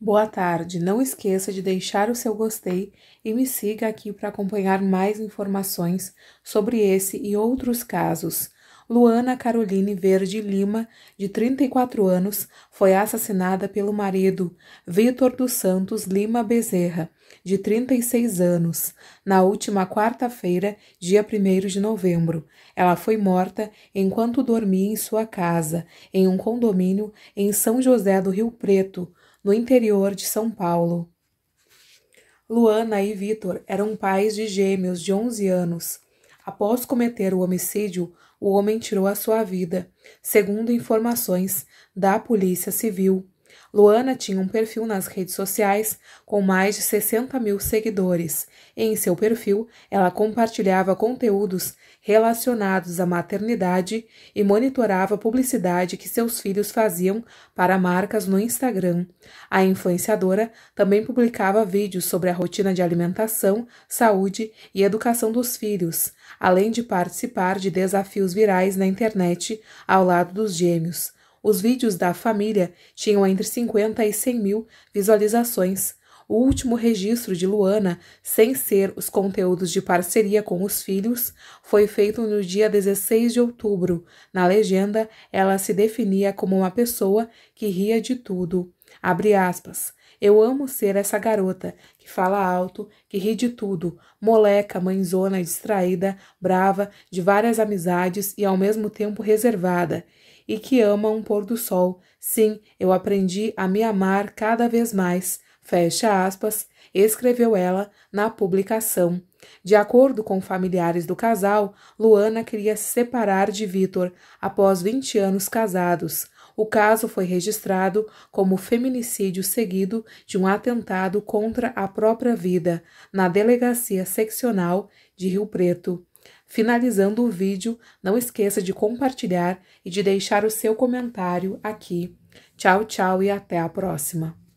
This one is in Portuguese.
Boa tarde. Não esqueça de deixar o seu gostei e me siga aqui para acompanhar mais informações sobre esse e outros casos. Luana Caroline Verde Lima, de 34 anos, foi assassinada pelo marido Vitor dos Santos Lima Bezerra, de 36 anos, na última quarta-feira, dia 1 de novembro. Ela foi morta enquanto dormia em sua casa, em um condomínio em São José do Rio Preto no interior de São Paulo. Luana e Vitor eram pais de gêmeos de 11 anos. Após cometer o homicídio, o homem tirou a sua vida, segundo informações da Polícia Civil. Luana tinha um perfil nas redes sociais com mais de 60 mil seguidores. Em seu perfil, ela compartilhava conteúdos relacionados à maternidade e monitorava a publicidade que seus filhos faziam para marcas no Instagram. A influenciadora também publicava vídeos sobre a rotina de alimentação, saúde e educação dos filhos, além de participar de desafios virais na internet ao lado dos gêmeos. Os vídeos da família tinham entre 50 e 100 mil visualizações. O último registro de Luana, sem ser os conteúdos de parceria com os filhos, foi feito no dia 16 de outubro. Na legenda, ela se definia como uma pessoa que ria de tudo. Abre aspas. Eu amo ser essa garota que fala alto, que ri de tudo, moleca, mãezona, distraída, brava, de várias amizades e ao mesmo tempo reservada, e que ama um pôr do sol. Sim, eu aprendi a me amar cada vez mais. Fecha aspas, escreveu ela na publicação. De acordo com familiares do casal, Luana queria se separar de Vitor após 20 anos casados. O caso foi registrado como feminicídio seguido de um atentado contra a própria vida na Delegacia Seccional de Rio Preto. Finalizando o vídeo, não esqueça de compartilhar e de deixar o seu comentário aqui. Tchau, tchau e até a próxima!